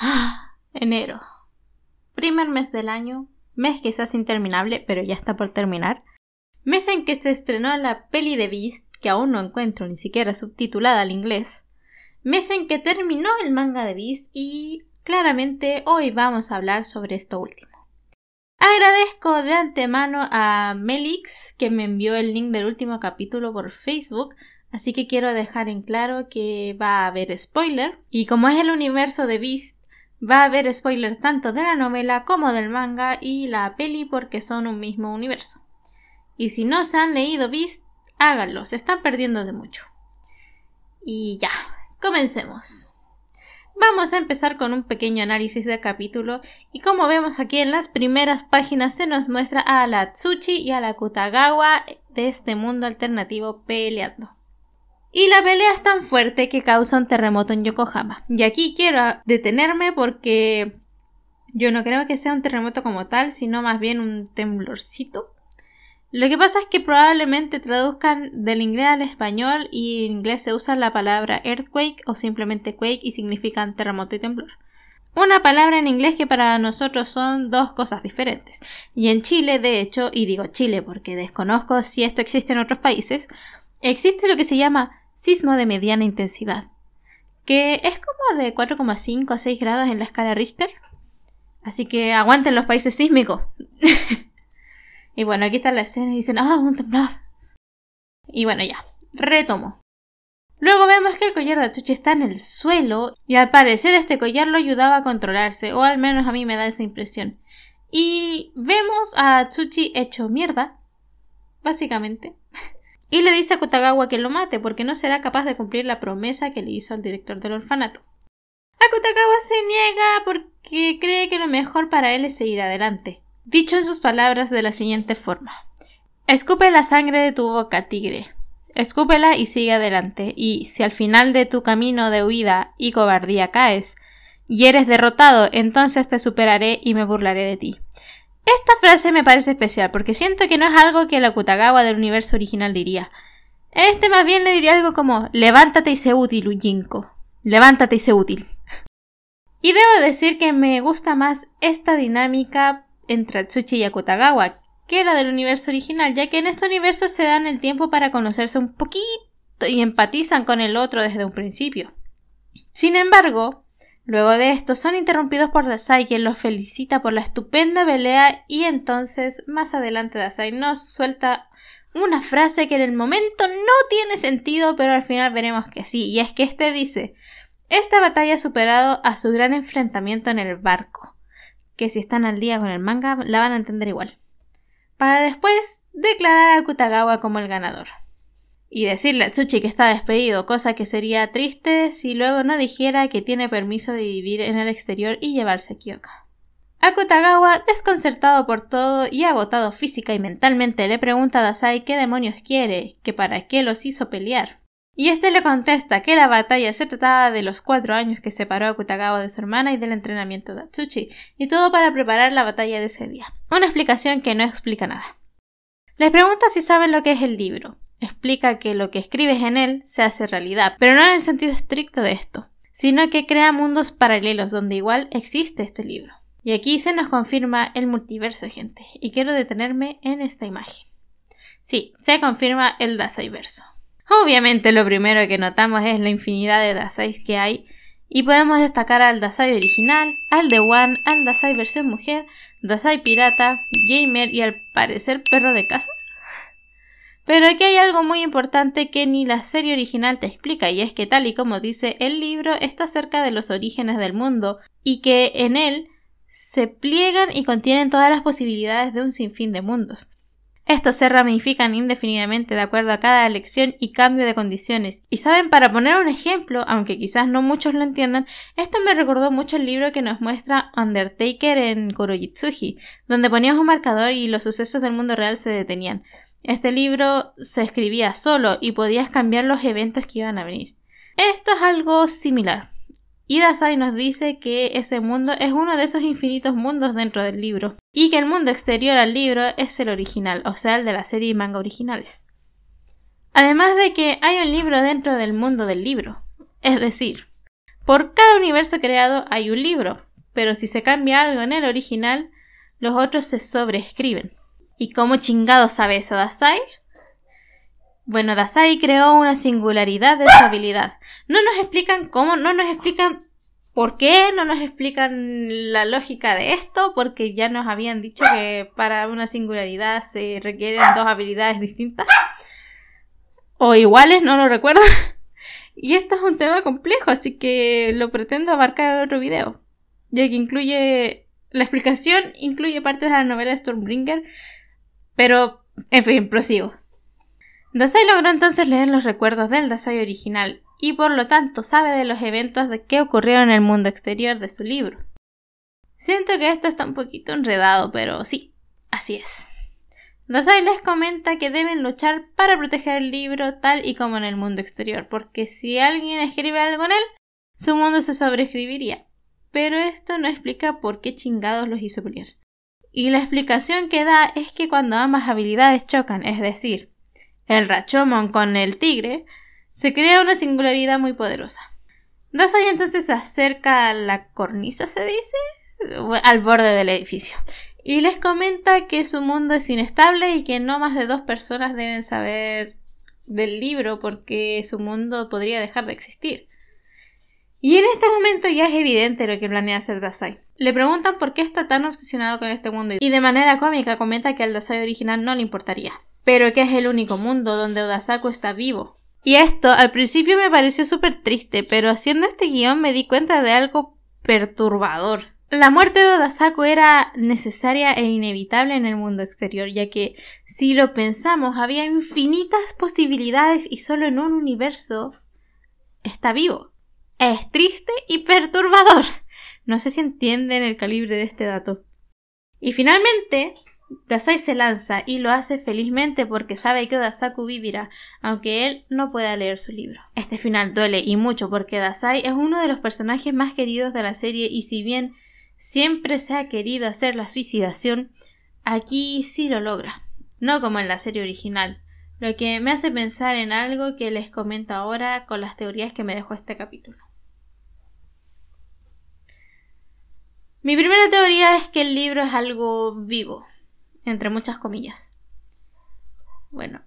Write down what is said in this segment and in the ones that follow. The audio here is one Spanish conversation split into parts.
enero. Primer mes del año, mes quizás interminable, pero ya está por terminar. Mes en que se estrenó la peli de Beast, que aún no encuentro ni siquiera subtitulada al inglés. Mes en que terminó el manga de Beast y claramente hoy vamos a hablar sobre esto último. Agradezco de antemano a Melix que me envió el link del último capítulo por Facebook, así que quiero dejar en claro que va a haber spoiler. Y como es el universo de Beast Va a haber spoiler tanto de la novela como del manga y la peli porque son un mismo universo. Y si no se han leído Beast, háganlo, se están perdiendo de mucho. Y ya, comencemos. Vamos a empezar con un pequeño análisis de capítulo y como vemos aquí en las primeras páginas se nos muestra a la Tsuchi y a la Kutagawa de este mundo alternativo peleando. Y la pelea es tan fuerte que causa un terremoto en Yokohama. Y aquí quiero detenerme porque yo no creo que sea un terremoto como tal, sino más bien un temblorcito. Lo que pasa es que probablemente traduzcan del inglés al español y en inglés se usa la palabra earthquake o simplemente quake y significan terremoto y temblor. Una palabra en inglés que para nosotros son dos cosas diferentes. Y en Chile, de hecho, y digo Chile porque desconozco si esto existe en otros países, existe lo que se llama sismo de mediana intensidad, que es como de 4,5 a 6 grados en la escala Richter. Así que aguanten los países sísmicos. y bueno, aquí está la escena y dicen, ah, un temblor. Y bueno, ya, retomo. Luego vemos que el collar de Chuchi está en el suelo y al parecer este collar lo ayudaba a controlarse, o al menos a mí me da esa impresión. Y vemos a Tsuchi hecho mierda, básicamente y le dice a Kutagawa que lo mate porque no será capaz de cumplir la promesa que le hizo al director del orfanato. Akutagawa se niega porque cree que lo mejor para él es seguir adelante. Dicho en sus palabras de la siguiente forma. Escupe la sangre de tu boca, tigre. Escúpela y sigue adelante. Y si al final de tu camino de huida y cobardía caes, y eres derrotado, entonces te superaré y me burlaré de ti. Esta frase me parece especial porque siento que no es algo que la Kutagawa del universo original diría. Este más bien le diría algo como levántate y sé útil, Ujinko. Levántate y sé útil. Y debo decir que me gusta más esta dinámica entre Atsuchi y Akutagawa que la del universo original, ya que en este universo se dan el tiempo para conocerse un poquito y empatizan con el otro desde un principio. Sin embargo, Luego de esto, son interrumpidos por Dasai, quien los felicita por la estupenda pelea y entonces, más adelante, Dasai nos suelta una frase que en el momento no tiene sentido, pero al final veremos que sí, y es que este dice, esta batalla ha superado a su gran enfrentamiento en el barco, que si están al día con el manga la van a entender igual, para después declarar a Kutagawa como el ganador y decirle a Tsuchi que está despedido, cosa que sería triste si luego no dijera que tiene permiso de vivir en el exterior y llevarse a Kyoka. Akutagawa, desconcertado por todo y agotado física y mentalmente, le pregunta a Dasai qué demonios quiere, que para qué los hizo pelear. Y este le contesta que la batalla se trataba de los cuatro años que separó a Akutagawa de su hermana y del entrenamiento de Tsuchi, y todo para preparar la batalla de ese día. Una explicación que no explica nada. Les pregunta si saben lo que es el libro, explica que lo que escribes en él se hace realidad, pero no en el sentido estricto de esto, sino que crea mundos paralelos donde igual existe este libro. Y aquí se nos confirma el multiverso, gente, y quiero detenerme en esta imagen. Sí, se confirma el verso. Obviamente lo primero que notamos es la infinidad de Dasais que hay, y podemos destacar al Dasai original, al de One, al Dasai versión mujer, Dasai pirata, gamer y al parecer perro de casa. Pero aquí hay algo muy importante que ni la serie original te explica, y es que tal y como dice el libro, está cerca de los orígenes del mundo, y que en él se pliegan y contienen todas las posibilidades de un sinfín de mundos. Estos se ramifican indefinidamente de acuerdo a cada elección y cambio de condiciones. Y saben, para poner un ejemplo, aunque quizás no muchos lo entiendan, esto me recordó mucho el libro que nos muestra Undertaker en Kuroyitsuji, donde ponías un marcador y los sucesos del mundo real se detenían. Este libro se escribía solo y podías cambiar los eventos que iban a venir. Esto es algo similar. Idasai nos dice que ese mundo es uno de esos infinitos mundos dentro del libro y que el mundo exterior al libro es el original, o sea, el de la serie y manga originales. Además de que hay un libro dentro del mundo del libro, es decir, por cada universo creado hay un libro, pero si se cambia algo en el original, los otros se sobreescriben. ¿Y cómo chingado sabe eso Dasai? Bueno, Dasai creó una singularidad de su habilidad. No nos explican cómo, no nos explican por qué, no nos explican la lógica de esto, porque ya nos habían dicho que para una singularidad se requieren dos habilidades distintas. O iguales, no lo recuerdo. Y esto es un tema complejo, así que lo pretendo abarcar en otro video, ya que incluye la explicación, incluye partes de la novela Stormbringer pero, en fin, prosigo. Dasai logró entonces leer los recuerdos del Dasai original y por lo tanto sabe de los eventos de que ocurrieron en el mundo exterior de su libro. Siento que esto está un poquito enredado, pero sí, así es. Dazai les comenta que deben luchar para proteger el libro tal y como en el mundo exterior, porque si alguien escribe algo en él, su mundo se sobreescribiría. Pero esto no explica por qué chingados los hizo pelear. Y la explicación que da es que cuando ambas habilidades chocan, es decir, el Rachomon con el tigre, se crea una singularidad muy poderosa. Dasai entonces se acerca a la cornisa, se dice, al borde del edificio, y les comenta que su mundo es inestable y que no más de dos personas deben saber del libro porque su mundo podría dejar de existir. Y en este momento ya es evidente lo que planea hacer Dasai. Le preguntan por qué está tan obsesionado con este mundo y de manera cómica comenta que al Dasai original no le importaría, pero que es el único mundo donde Odasaku está vivo. Y esto al principio me pareció súper triste, pero haciendo este guión me di cuenta de algo perturbador. La muerte de Odasaku era necesaria e inevitable en el mundo exterior, ya que, si lo pensamos, había infinitas posibilidades y solo en un universo está vivo es triste y perturbador. No sé si entienden el calibre de este dato. Y finalmente, Gasai se lanza y lo hace felizmente porque sabe que Odasaku vivirá, aunque él no pueda leer su libro. Este final duele y mucho porque Dasai es uno de los personajes más queridos de la serie y si bien siempre se ha querido hacer la suicidación, aquí sí lo logra, no como en la serie original, lo que me hace pensar en algo que les comento ahora con las teorías que me dejó este capítulo. Mi primera teoría es que el libro es algo vivo, entre muchas comillas. Bueno,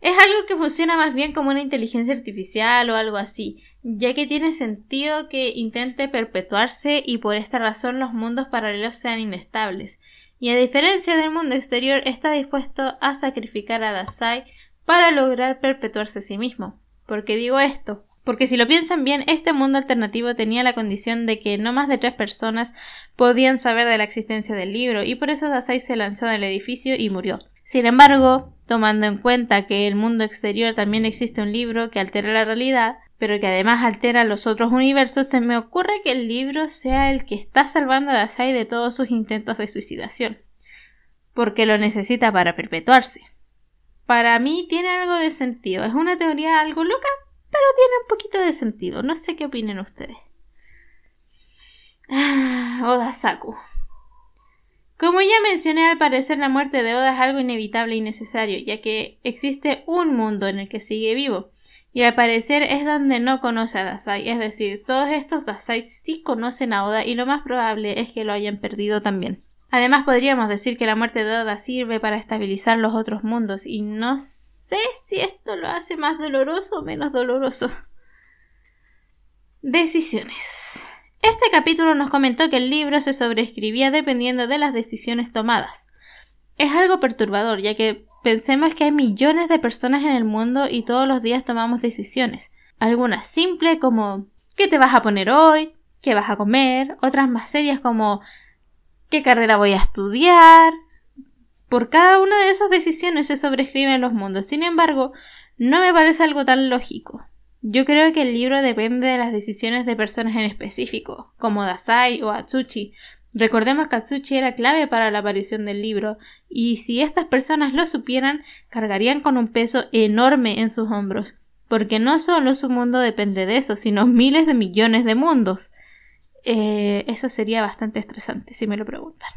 es algo que funciona más bien como una inteligencia artificial o algo así, ya que tiene sentido que intente perpetuarse y por esta razón los mundos paralelos sean inestables. Y a diferencia del mundo exterior, está dispuesto a sacrificar a Dasai para lograr perpetuarse a sí mismo. ¿Por qué digo esto? Porque si lo piensan bien, este mundo alternativo tenía la condición de que no más de tres personas podían saber de la existencia del libro, y por eso Dasai se lanzó del edificio y murió. Sin embargo, tomando en cuenta que el mundo exterior también existe un libro que altera la realidad, pero que además altera los otros universos, se me ocurre que el libro sea el que está salvando a Dasai de todos sus intentos de suicidación, porque lo necesita para perpetuarse. Para mí tiene algo de sentido, es una teoría algo loca, pero tiene un poquito de sentido. No sé qué opinen ustedes. Ah, Oda Saku. Como ya mencioné, al parecer la muerte de Oda es algo inevitable y necesario, ya que existe un mundo en el que sigue vivo. Y al parecer es donde no conoce a Dasai, es decir, todos estos Dasai sí conocen a Oda y lo más probable es que lo hayan perdido también. Además podríamos decir que la muerte de Oda sirve para estabilizar los otros mundos y no si esto lo hace más doloroso o menos doloroso. Decisiones. Este capítulo nos comentó que el libro se sobreescribía dependiendo de las decisiones tomadas. Es algo perturbador, ya que pensemos que hay millones de personas en el mundo y todos los días tomamos decisiones. Algunas simples como ¿qué te vas a poner hoy? ¿Qué vas a comer? Otras más serias como ¿qué carrera voy a estudiar? Por cada una de esas decisiones se sobrescriben los mundos. Sin embargo, no me parece algo tan lógico. Yo creo que el libro depende de las decisiones de personas en específico, como Dasai o Atsuchi. Recordemos que Atsuchi era clave para la aparición del libro, y si estas personas lo supieran, cargarían con un peso enorme en sus hombros, porque no solo su mundo depende de eso, sino miles de millones de mundos. Eh, eso sería bastante estresante, si me lo preguntan.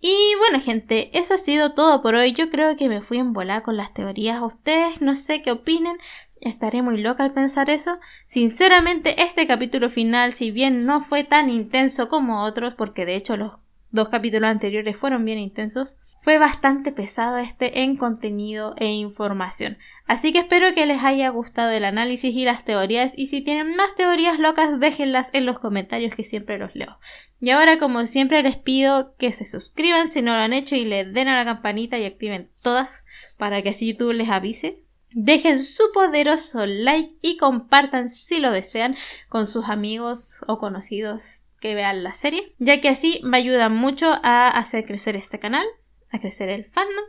Y bueno, gente, eso ha sido todo por hoy. Yo creo que me fui en bola con las teorías ustedes. No sé qué opinen. Estaré muy loca al pensar eso. Sinceramente, este capítulo final, si bien no fue tan intenso como otros, porque de hecho los dos capítulos anteriores fueron bien intensos, fue bastante pesado este en contenido e información. Así que espero que les haya gustado el análisis y las teorías y si tienen más teorías locas déjenlas en los comentarios que siempre los leo. Y ahora como siempre les pido que se suscriban si no lo han hecho y le den a la campanita y activen todas para que así YouTube les avise. Dejen su poderoso like y compartan si lo desean con sus amigos o conocidos que vean la serie, ya que así me ayuda mucho a hacer crecer este canal, a crecer el fandom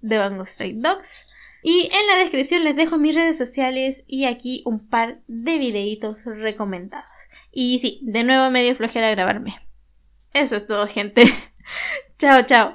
de Bango State Dogs. Y en la descripción les dejo mis redes sociales y aquí un par de videitos recomendados. Y sí, de nuevo medio flojera grabarme. Eso es todo, gente. chao, chao.